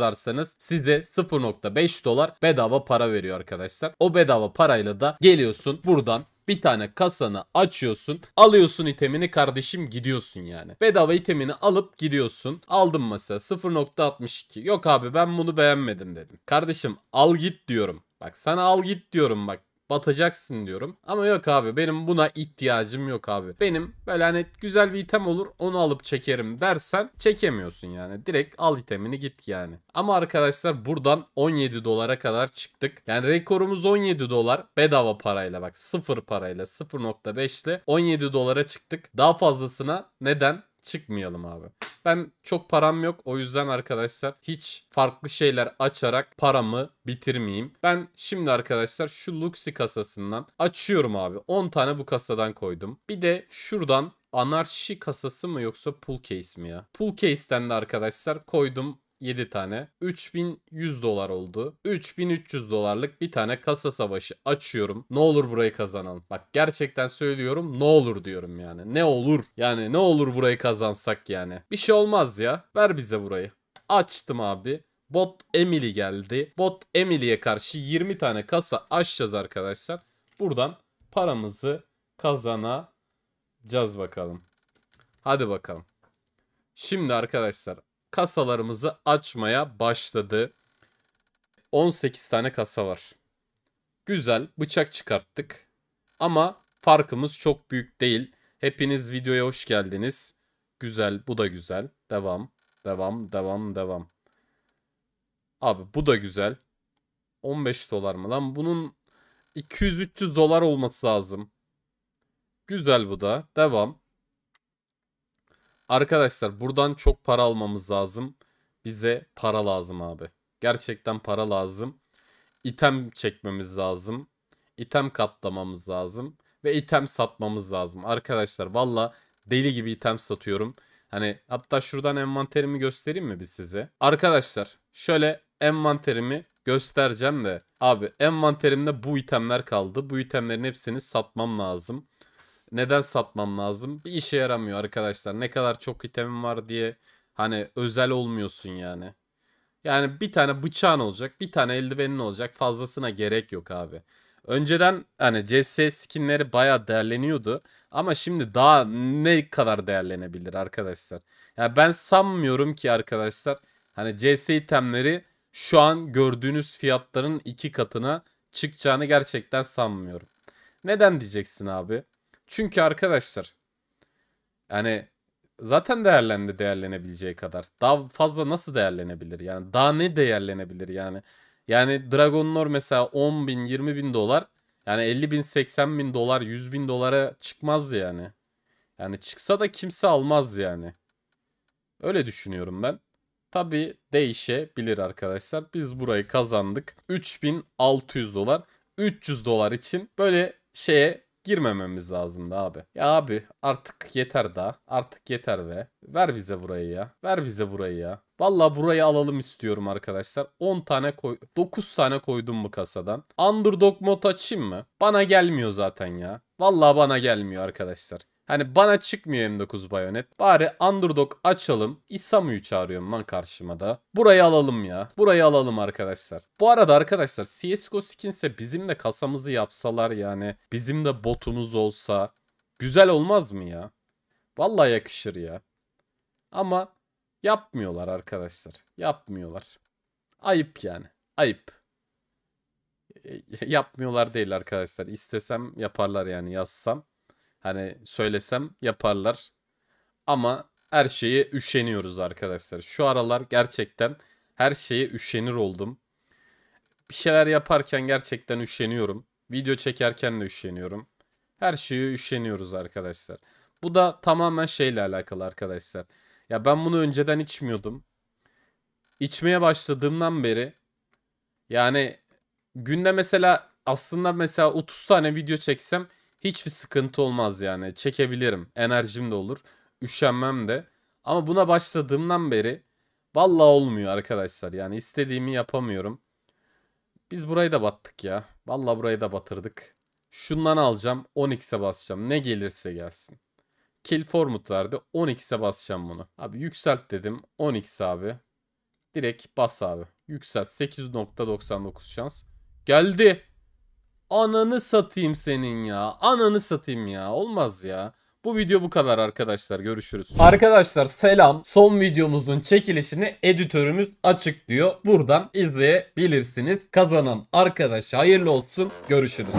yazarsanız size 0.5 dolar bedava para veriyor arkadaşlar. O bedava parayla da geliyorsun buradan bir tane kasanı açıyorsun. Alıyorsun itemini kardeşim gidiyorsun yani. Bedava itemini alıp gidiyorsun. Aldım mesela 0.62. Yok abi ben bunu beğenmedim dedim. Kardeşim al git diyorum. Bak sana al git diyorum bak batacaksın diyorum. Ama yok abi benim buna ihtiyacım yok abi. Benim böyle hani güzel bir item olur onu alıp çekerim dersen çekemiyorsun yani. Direkt al itemini git yani. Ama arkadaşlar buradan 17 dolara kadar çıktık. Yani rekorumuz 17 dolar bedava parayla bak sıfır parayla 0.5 ile 17 dolara çıktık. Daha fazlasına neden çıkmayalım abi ben çok param yok. O yüzden arkadaşlar hiç farklı şeyler açarak paramı bitirmeyeyim. Ben şimdi arkadaşlar şu Luxi kasasından açıyorum abi. 10 tane bu kasadan koydum. Bir de şuradan anarşi kasası mı yoksa pull case mi ya? Pull case'ten de arkadaşlar koydum 7 tane 3100 dolar oldu. 3300 dolarlık bir tane kasa savaşı açıyorum. Ne olur burayı kazanalım. Bak gerçekten söylüyorum ne olur diyorum yani. Ne olur yani ne olur burayı kazansak yani. Bir şey olmaz ya. Ver bize burayı. Açtım abi. Bot Emily geldi. Bot Emily'ye karşı 20 tane kasa açacağız arkadaşlar. Buradan paramızı kazanacağız bakalım. Hadi bakalım. Şimdi arkadaşlar kasalarımızı açmaya başladı. 18 tane kasa var. Güzel bıçak çıkarttık. Ama farkımız çok büyük değil. Hepiniz videoya hoş geldiniz. Güzel bu da güzel. Devam. Devam devam devam. Abi bu da güzel. 15 dolar mı lan? Bunun 200-300 dolar olması lazım. Güzel bu da. Devam. Arkadaşlar buradan çok para almamız lazım. Bize para lazım abi. Gerçekten para lazım. İtem çekmemiz lazım. İtem katlamamız lazım. Ve item satmamız lazım. Arkadaşlar valla deli gibi item satıyorum. Hani hatta şuradan envanterimi göstereyim mi biz size? Arkadaşlar şöyle envanterimi göstereceğim de. Abi envanterimde bu itemler kaldı. Bu itemlerin hepsini satmam lazım neden satmam lazım? Bir işe yaramıyor arkadaşlar. Ne kadar çok itemim var diye hani özel olmuyorsun yani. Yani bir tane bıçağın olacak, bir tane eldivenin olacak. Fazlasına gerek yok abi. Önceden hani CS skinleri baya değerleniyordu ama şimdi daha ne kadar değerlenebilir arkadaşlar? Ya yani ben sanmıyorum ki arkadaşlar hani CS itemleri şu an gördüğünüz fiyatların iki katına çıkacağını gerçekten sanmıyorum. Neden diyeceksin abi? Çünkü arkadaşlar yani zaten değerlendi değerlenebileceği kadar. Daha fazla nasıl değerlenebilir? Yani daha ne değerlenebilir yani? Yani Dragon Lore mesela 10 bin 20 bin dolar yani 50 bin 80 bin dolar 100 bin dolara çıkmaz yani. Yani çıksa da kimse almaz yani. Öyle düşünüyorum ben. Tabi değişebilir arkadaşlar. Biz burayı kazandık. 3600 dolar 300 dolar için böyle şeye girmememiz lazımdı abi. Ya abi artık yeter daha. Artık yeter ve Ver bize burayı ya. Ver bize burayı ya. Valla burayı alalım istiyorum arkadaşlar. 10 tane koy 9 tane koydum bu kasadan. Underdog mod açayım mı? Bana gelmiyor zaten ya. Valla bana gelmiyor arkadaşlar. Hani bana çıkmıyor M9 Bayonet. Bari Underdog açalım. İsamu'yu çağırıyorum lan karşıma da. Burayı alalım ya. Burayı alalım arkadaşlar. Bu arada arkadaşlar CSGO skinse bizim de kasamızı yapsalar yani. Bizim de botumuz olsa. Güzel olmaz mı ya? Vallahi yakışır ya. Ama yapmıyorlar arkadaşlar. Yapmıyorlar. Ayıp yani. Ayıp e, e, yapmıyorlar değil arkadaşlar. İstesem yaparlar yani yazsam. Hani söylesem yaparlar. Ama her şeye üşeniyoruz arkadaşlar. Şu aralar gerçekten her şeye üşenir oldum. Bir şeyler yaparken gerçekten üşeniyorum. Video çekerken de üşeniyorum. Her şeye üşeniyoruz arkadaşlar. Bu da tamamen şeyle alakalı arkadaşlar. Ya ben bunu önceden içmiyordum. İçmeye başladığımdan beri yani günde mesela aslında mesela 30 tane video çeksem Hiçbir sıkıntı olmaz yani. Çekebilirim. Enerjim de olur. Üşenmem de. Ama buna başladığımdan beri valla olmuyor arkadaşlar. Yani istediğimi yapamıyorum. Biz burayı da battık ya. Valla burayı da batırdık. Şundan alacağım. 10x'e basacağım. Ne gelirse gelsin. Kill formut verdi. 10x'e basacağım bunu. Abi yükselt dedim. 10x abi. Direkt bas abi. Yükselt. 8.99 şans. Geldi. Ananı satayım senin ya. Ananı satayım ya. Olmaz ya. Bu video bu kadar arkadaşlar. Görüşürüz. Arkadaşlar selam. Son videomuzun çekilişini editörümüz açıklıyor. Buradan izleyebilirsiniz. Kazanan arkadaş hayırlı olsun. Görüşürüz.